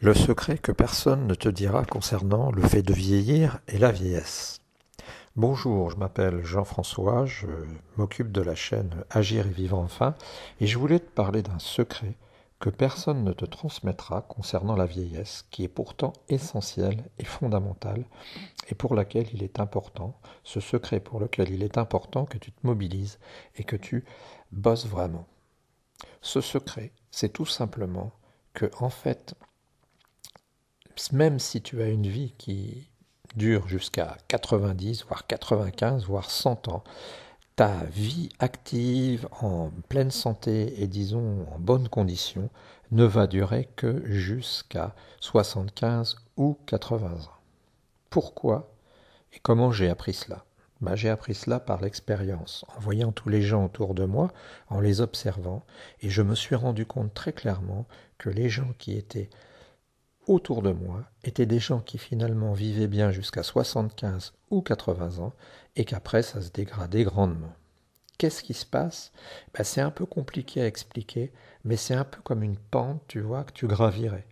Le secret que personne ne te dira concernant le fait de vieillir et la vieillesse. Bonjour, je m'appelle Jean-François, je m'occupe de la chaîne Agir et vivre enfin, et je voulais te parler d'un secret que personne ne te transmettra concernant la vieillesse, qui est pourtant essentielle et fondamentale, et pour laquelle il est important, ce secret pour lequel il est important que tu te mobilises et que tu bosses vraiment. Ce secret, c'est tout simplement que, en fait, même si tu as une vie qui dure jusqu'à 90, voire 95, voire 100 ans, ta vie active, en pleine santé et disons en bonne condition ne va durer que jusqu'à 75 ou 80 ans. Pourquoi et comment j'ai appris cela ben, J'ai appris cela par l'expérience, en voyant tous les gens autour de moi, en les observant, et je me suis rendu compte très clairement que les gens qui étaient autour de moi étaient des gens qui finalement vivaient bien jusqu'à 75 ou 80 ans et qu'après ça se dégradait grandement. Qu'est-ce qui se passe ben, C'est un peu compliqué à expliquer, mais c'est un peu comme une pente, tu vois, que tu gravirais.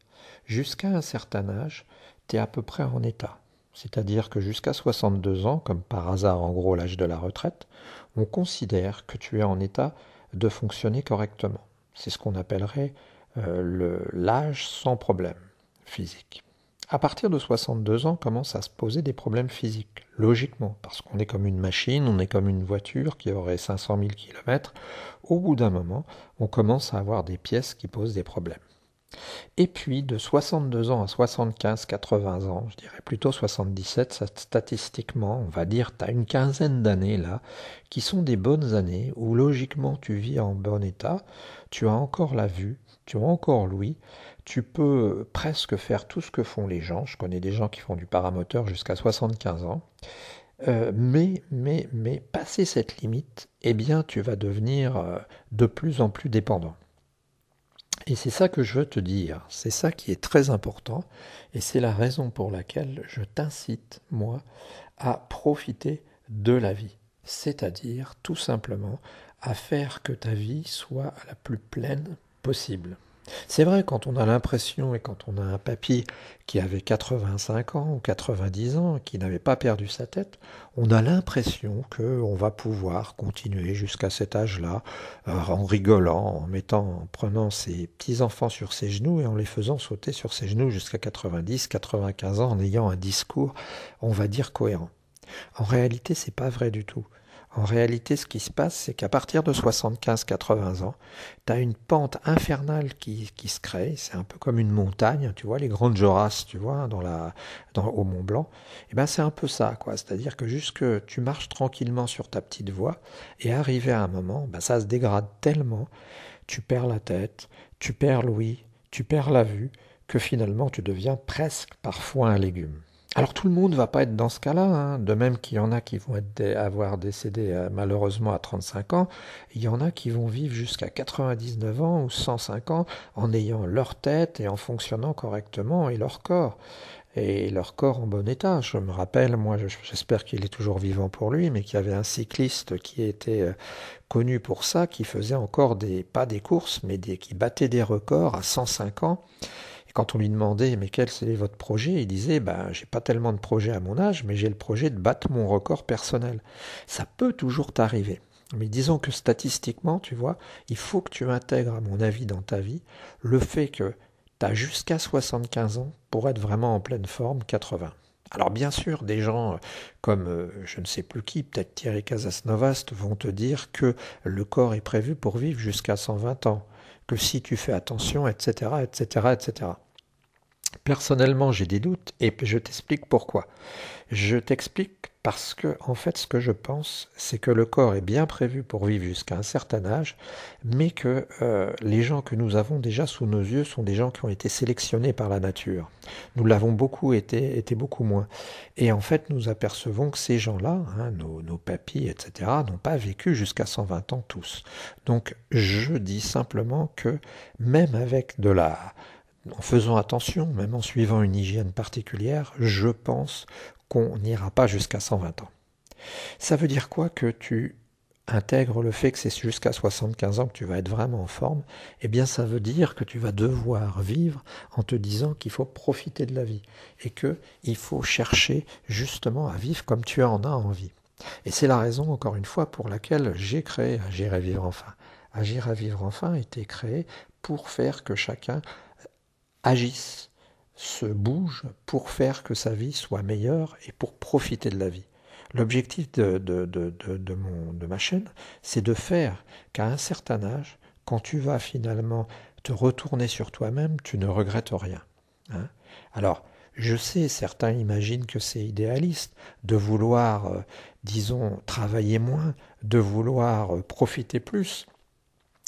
Jusqu'à un certain âge, tu es à peu près en état. C'est-à-dire que jusqu'à 62 ans, comme par hasard en gros l'âge de la retraite, on considère que tu es en état de fonctionner correctement. C'est ce qu'on appellerait euh, le l'âge sans problème physique. À partir de 62 ans commence à se poser des problèmes physiques, logiquement, parce qu'on est comme une machine, on est comme une voiture qui aurait 500 000 km. Au bout d'un moment, on commence à avoir des pièces qui posent des problèmes. Et puis, de 62 ans à 75, 80 ans, je dirais plutôt 77, statistiquement, on va dire, tu as une quinzaine d'années là, qui sont des bonnes années où logiquement tu vis en bon état, tu as encore la vue, tu as encore l'ouïe, tu peux presque faire tout ce que font les gens. Je connais des gens qui font du paramoteur jusqu'à 75 ans. Euh, mais, mais, mais, passer cette limite, eh bien, tu vas devenir euh, de plus en plus dépendant. Et c'est ça que je veux te dire, c'est ça qui est très important, et c'est la raison pour laquelle je t'incite, moi, à profiter de la vie, c'est-à-dire tout simplement à faire que ta vie soit la plus pleine possible. C'est vrai, quand on a l'impression et quand on a un papy qui avait 85 ans ou 90 ans, qui n'avait pas perdu sa tête, on a l'impression qu'on va pouvoir continuer jusqu'à cet âge-là, euh, en rigolant, en mettant, prenant ses petits-enfants sur ses genoux et en les faisant sauter sur ses genoux jusqu'à 90, 95 ans, en ayant un discours, on va dire, cohérent. En réalité, c'est pas vrai du tout. En réalité, ce qui se passe, c'est qu'à partir de 75-80 ans, tu as une pente infernale qui, se crée. C'est un peu comme une montagne, tu vois, les grandes jorasses, tu vois, dans la, dans, au Mont Blanc. Et eh ben, c'est un peu ça, quoi. C'est-à-dire que jusque tu marches tranquillement sur ta petite voie et arrivé à un moment, ben, ça se dégrade tellement, tu perds la tête, tu perds l'ouïe, tu perds la vue, que finalement tu deviens presque parfois un légume. Alors tout le monde ne va pas être dans ce cas-là, hein. de même qu'il y en a qui vont être avoir décédé euh, malheureusement à 35 ans, il y en a qui vont vivre jusqu'à 99 ans ou 105 ans en ayant leur tête et en fonctionnant correctement et leur corps et leur corps en bon état. Je me rappelle, moi j'espère qu'il est toujours vivant pour lui, mais qu'il y avait un cycliste qui était euh, connu pour ça, qui faisait encore des, pas des courses, mais des, qui battait des records à 105 ans quand on lui demandait mais quel c'est votre projet, il disait ben j'ai pas tellement de projets à mon âge, mais j'ai le projet de battre mon record personnel. Ça peut toujours t'arriver. Mais disons que statistiquement, tu vois, il faut que tu intègres, à mon avis, dans ta vie, le fait que tu as jusqu'à 75 ans pour être vraiment en pleine forme, 80. Alors bien sûr, des gens euh, comme euh, je ne sais plus qui, peut-être Thierry Casasnovast, vont te dire que le corps est prévu pour vivre jusqu'à 120 ans, que si tu fais attention, etc., etc., etc. Personnellement, j'ai des doutes et je t'explique pourquoi. Je t'explique parce que, en fait, ce que je pense, c'est que le corps est bien prévu pour vivre jusqu'à un certain âge, mais que euh, les gens que nous avons déjà sous nos yeux sont des gens qui ont été sélectionnés par la nature. Nous l'avons beaucoup été, été beaucoup moins. Et en fait, nous apercevons que ces gens-là, hein, nos, nos papis, etc., n'ont pas vécu jusqu'à 120 ans tous. Donc, je dis simplement que même avec de la en faisant attention, même en suivant une hygiène particulière, je pense qu'on n'ira pas jusqu'à 120 ans. Ça veut dire quoi que tu intègres le fait que c'est jusqu'à 75 ans que tu vas être vraiment en forme Eh bien, ça veut dire que tu vas devoir vivre en te disant qu'il faut profiter de la vie et qu'il faut chercher justement à vivre comme tu en as envie. Et c'est la raison, encore une fois, pour laquelle j'ai créé Agir et vivre enfin. Agir à vivre enfin était créé pour faire que chacun agissent, se bouge pour faire que sa vie soit meilleure et pour profiter de la vie. L'objectif de, de, de ma chaîne, c'est de faire qu'à un certain âge, quand tu vas finalement te retourner sur toi-même, tu ne regrettes rien. Hein. Alors, je sais, certains imaginent que c'est idéaliste de vouloir, euh, disons, travailler moins, de vouloir euh, profiter plus.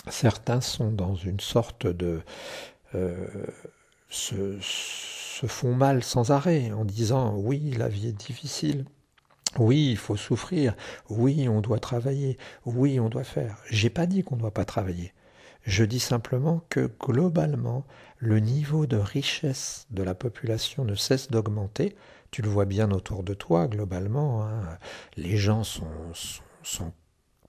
Certains sont dans une sorte de... Euh, se, font mal sans arrêt en disant oui, la vie est difficile, oui, il faut souffrir, oui, on doit travailler, oui, on doit faire. J'ai pas dit qu'on ne doit pas travailler. Je dis simplement que globalement, le niveau de richesse de la population ne cesse d'augmenter. Tu le vois bien autour de toi, globalement. Hein. Les gens sont, sont,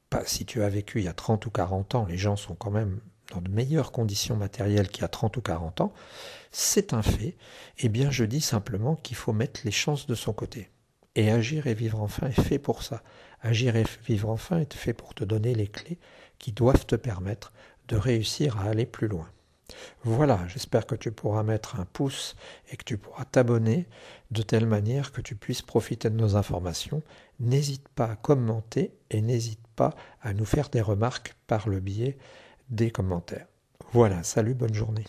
pas, si tu as vécu il y a 30 ou 40 ans, les gens sont quand même dans de meilleures conditions matérielles qu'il y a 30 ou 40 ans, c'est un fait, eh bien je dis simplement qu'il faut mettre les chances de son côté. Et agir et vivre enfin est fait pour ça. Agir et vivre enfin est fait pour te donner les clés qui doivent te permettre de réussir à aller plus loin. Voilà, j'espère que tu pourras mettre un pouce et que tu pourras t'abonner de telle manière que tu puisses profiter de nos informations. N'hésite pas à commenter et n'hésite pas à nous faire des remarques par le biais des commentaires. Voilà, salut, bonne journée.